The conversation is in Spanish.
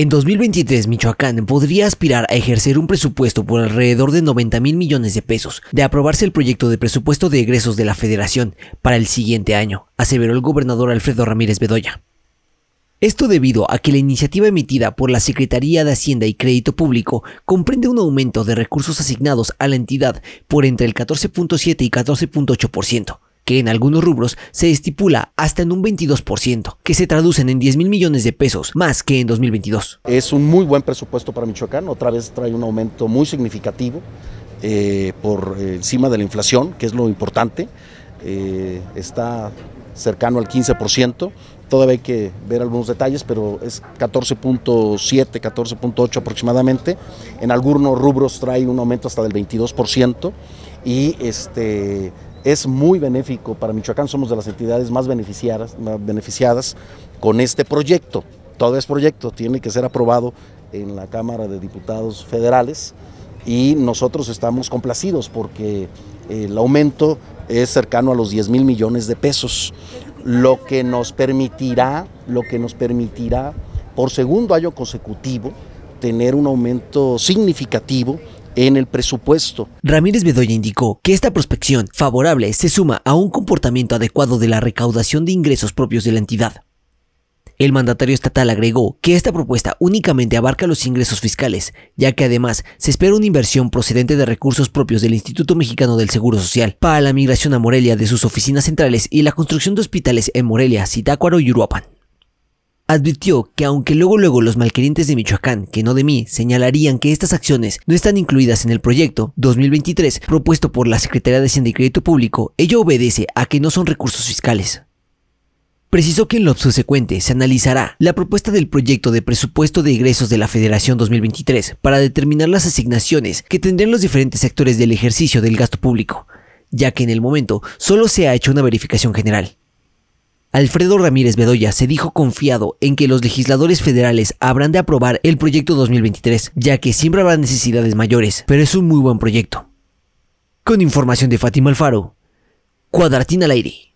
En 2023, Michoacán podría aspirar a ejercer un presupuesto por alrededor de 90 mil millones de pesos, de aprobarse el proyecto de presupuesto de egresos de la Federación para el siguiente año, aseveró el gobernador Alfredo Ramírez Bedoya. Esto debido a que la iniciativa emitida por la Secretaría de Hacienda y Crédito Público comprende un aumento de recursos asignados a la entidad por entre el 14.7 y 14.8%, que en algunos rubros se estipula hasta en un 22%, que se traducen en 10 mil millones de pesos más que en 2022. Es un muy buen presupuesto para Michoacán, otra vez trae un aumento muy significativo eh, por encima de la inflación, que es lo importante. Eh, está cercano al 15%. Todavía hay que ver algunos detalles, pero es 14.7, 14.8 aproximadamente. En algunos rubros trae un aumento hasta del 22% y este, es muy benéfico para Michoacán, somos de las entidades más beneficiadas, beneficiadas con este proyecto. Todo es proyecto, tiene que ser aprobado en la Cámara de Diputados Federales y nosotros estamos complacidos porque eh, el aumento es cercano a los 10 mil millones de pesos, lo que nos permitirá, lo que nos permitirá por segundo año consecutivo tener un aumento significativo en el presupuesto. Ramírez Bedoya indicó que esta prospección favorable se suma a un comportamiento adecuado de la recaudación de ingresos propios de la entidad. El mandatario estatal agregó que esta propuesta únicamente abarca los ingresos fiscales, ya que además se espera una inversión procedente de recursos propios del Instituto Mexicano del Seguro Social para la migración a Morelia de sus oficinas centrales y la construcción de hospitales en Morelia, Zitácuaro y Uruapan advirtió que aunque luego luego los malquerientes de Michoacán, que no de mí, señalarían que estas acciones no están incluidas en el proyecto 2023 propuesto por la Secretaría de Hacienda y Crédito Público, ello obedece a que no son recursos fiscales. Precisó que en lo subsecuente se analizará la propuesta del proyecto de presupuesto de ingresos de la Federación 2023 para determinar las asignaciones que tendrán los diferentes sectores del ejercicio del gasto público, ya que en el momento solo se ha hecho una verificación general. Alfredo Ramírez Bedoya se dijo confiado en que los legisladores federales habrán de aprobar el proyecto 2023, ya que siempre habrá necesidades mayores, pero es un muy buen proyecto. Con información de Fátima Alfaro, Cuadratín al aire.